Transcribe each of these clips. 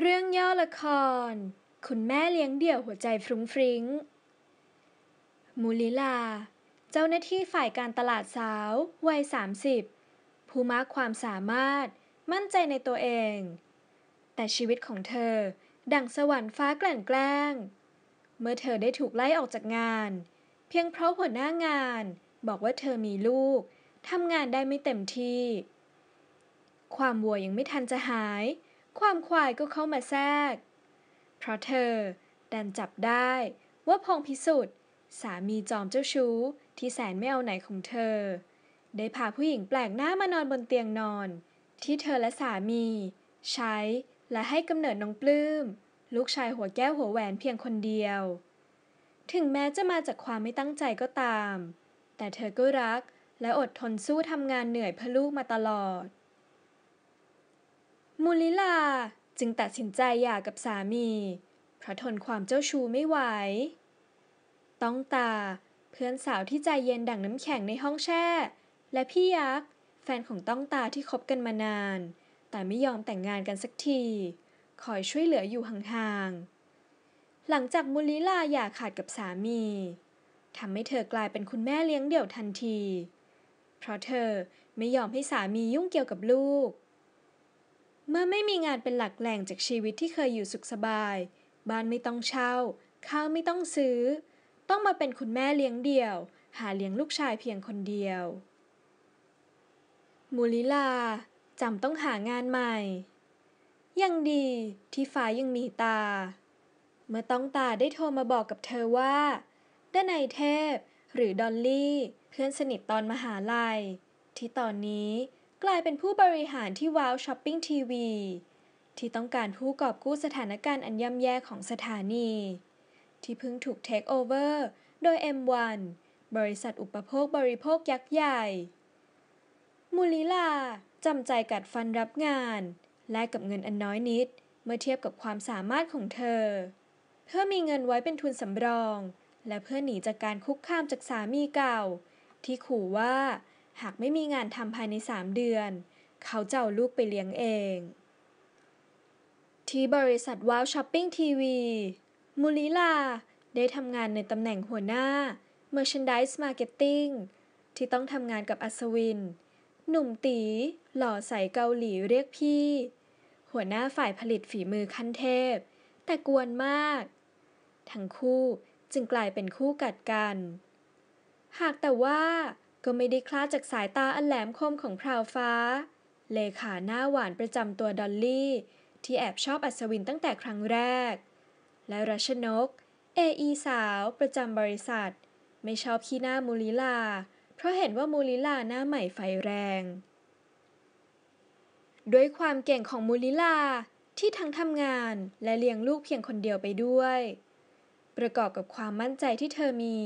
เรื่องย่อละคร คุณแม่เลี้ยงเดี่ยวหัวใจฟรุ้งฟริง้งมูลิลา เจ้าหน้าที่ฝ่ายการตลาดสาว วัย 30ผู้มากความสามารถ มั่นใจในตัวเอง แต่ชีวิตของเธอดั่งสวรรค์ฟ้ากล่นแกล้ง เมื่อเธอได้ถูกไล่ออกจากงาน เพียงเพราะหัวหน้างานบอกว่าเธอมีลูก ทำงานได้ไม่เต็มที่ ความวัวยังไม่ทันจะหายความควายก็เข้ามาแทรก เพราะเธอดันจับได้ว่าพงพิสุทธิ์ สามีจอมเจ้าชู้ ที่แสนไม่เอาไหนของเธอ ได้พาผู้หญิงแปลกหน้ามานอนบนเตียงนอน ที่เธอและสามี ใช้และให้กำเนิดน้องปลื้ม ลูกชายหัวแก้วหัวแหวนเพียงคนเดียว ถึงแม้จะมาจากความไม่ตั้งใจก็ตาม แต่เธอก็รัก และอดทนสู้ทำงานเหนื่อยเพื่อลูกมาตลอดมูลิลา จึงตัดสินใจหย่ากับสามี เพราะทนความเจ้าชู้ไม่ไหวต้องตาเพื่อนสาวที่ใจเย็นดั่งน้ำแข็งในห้องแช่ และพี่ยักษ์แฟนของต้องตาที่คบกันมานาน แต่ไม่ยอมแต่งงานกันสักที คอยช่วยเหลืออยู่ห่างๆ หลังจากมูลิลาหย่าขาดกับสามีทำให้เธอกลายเป็นคุณแม่เลี้ยงเดี่ยวทันที เพราะเธอไม่ยอมให้สามียุ่งเกี่ยวกับลูกเมื่อไม่มีงานเป็นหลักแหล่งจากชีวิตที่เคยอยู่สุขสบาย บ้านไม่ต้องเช่า ข้าวไม่ต้องซื้อ ต้องมาเป็นคุณแม่เลี้ยงเดี่ยว หาเลี้ยงลูกชายเพียงคนเดียว มูลิลาจำต้องหางานใหม่ ยังดีที่ฟ้ายังมีตา เมื่อต้องตาได้โทรมาบอกกับเธอว่าด้านในเทพ หรือดอลลี่เพื่อนสนิทตอนมหาลัย ที่ตอนนี้กลายเป็นผู้บริหารที่ว้าวช้อปปิ้งทีวีที่ต้องการผู้กอบกู้สถานการณ์อันย่ำแย่ของสถานี ที่เพิ่งถูกเทคโอเวอร์โดย M1 บริษัทอุปโภคบริโภคยักษ์ใหญ่ มูลิลาจำใจกัดฟันรับงาน แลกกับเงินอันน้อยนิดเมื่อเทียบกับความสามารถของเธอ เพื่อมีเงินไว้เป็นทุนสำรอง และเพื่อหนีจากการคุกคามจากสามีเก่า ที่ขู่ว่าหากไม่มีงานทำภายในสามเดือน เขาจะเอาลูกไปเลี้ยงเอง ที่บริษัทว้าวช้อปปิ้งทีวีมูลิลาได้ทำงานในตำแหน่งหัวหน้า Merchandise Marketing ที่ต้องทำงานกับอัศวิน หนุ่มตี หล่อใสเกาหลีเรียกพี่ หัวหน้าฝ่ายผลิตฝีมือขั้นเทพ แต่กวนมาก ทั้งคู่จึงกลายเป็นคู่กัดกัน หากแต่ว่าก็ไม่ได้คลาดจากสายตาอันแหลมคมของพราวฟ้า เลขาหน้าหวานประจำตัวดอลลี่ ที่แอบชอบอัศวินตั้งแต่ครั้งแรก และรัชนกเออีสาวประจำบริษัท ไม่ชอบขี้หน้ามูลิลา เพราะเห็นว่ามูลิลาหน้าใหม่ไฟแรง ด้วยความเก่งของมูลิลา ที่ทั้งทำงานและเลี้ยงลูกเพียงคนเดียวไปด้วย ประกอบกับความมั่นใจที่เธอมี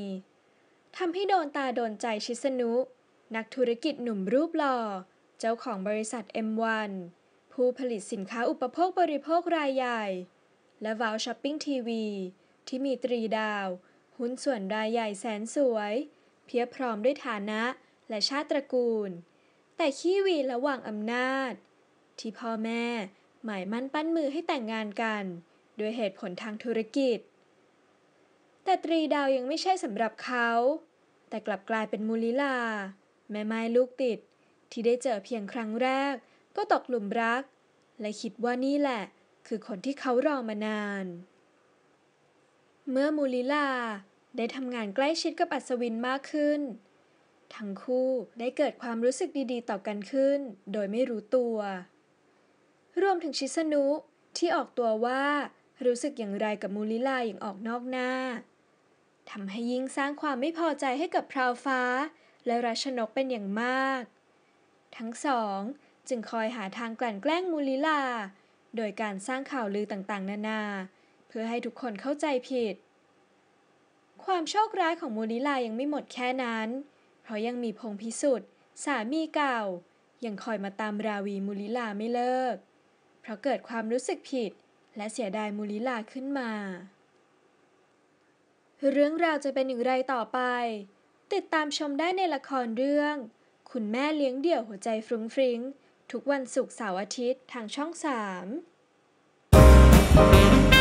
ทำให้โดนตาโดนใจชิสนุ นักธุรกิจหนุ่มรูปหล่อ เจ้าของบริษัท M1 ผู้ผลิตสินค้าอุปโภคบริโภครายใหญ่ และวาวช้อปปิ้งทีวี ที่มีตรีดาว หุ้นส่วนรายใหญ่แสนสวย เพียบพร้อมด้วยฐานะและชาติตระกูล แต่ขี้วีระหว่างอำนาจ ที่พ่อแม่หมายมั่นปั้นมือให้แต่งงานกัน ด้วยเหตุผลทางธุรกิจแต่ตรีดาวยังไม่ใช่สำหรับเขา แต่กลับกลายเป็นมูลิลา แม่ไม้ลูกติดที่ได้เจอเพียงครั้งแรกก็ตกหลุมรัก และคิดว่านี่แหละคือคนที่เขารอมานาน เมื่อมูลิลาได้ทำงานใกล้ชิดกับอัศวินมากขึ้น ทั้งคู่ได้เกิดความรู้สึกดี ๆ ต่อกันขึ้น โดยไม่รู้ตัวรวมถึงชิสนุที่ออกตัวว่า รู้สึกอย่างไรกับมูลิลาอย่างออกนอกหน้าทำให้ยิ่งสร้างความไม่พอใจให้กับพราวฟ้าและราชนกเป็นอย่างมาก ทั้งสองจึงคอยหาทางกลั่นแกล้งมูลิลา โดยการสร้างข่าวลือต่างๆนานา เพื่อให้ทุกคนเข้าใจผิด ความโชคร้ายของมูลิลายังไม่หมดแค่นั้น เพราะยังมีพงพิสุทธิ์ สามีเก่ายังคอยมาตามราวีมูลิลาไม่เลิก เพราะเกิดความรู้สึกผิด และเสียดายมูลิลาขึ้นมาเรื่องราวจะเป็นอย่างไรต่อไป ติดตามชมได้ในละครเรื่อง คุณแม่เลี้ยงเดี่ยวหัวใจฟรุ้งฟริ้งทุกวันศุกร์เสาร์อาทิตย์ทางช่องสาม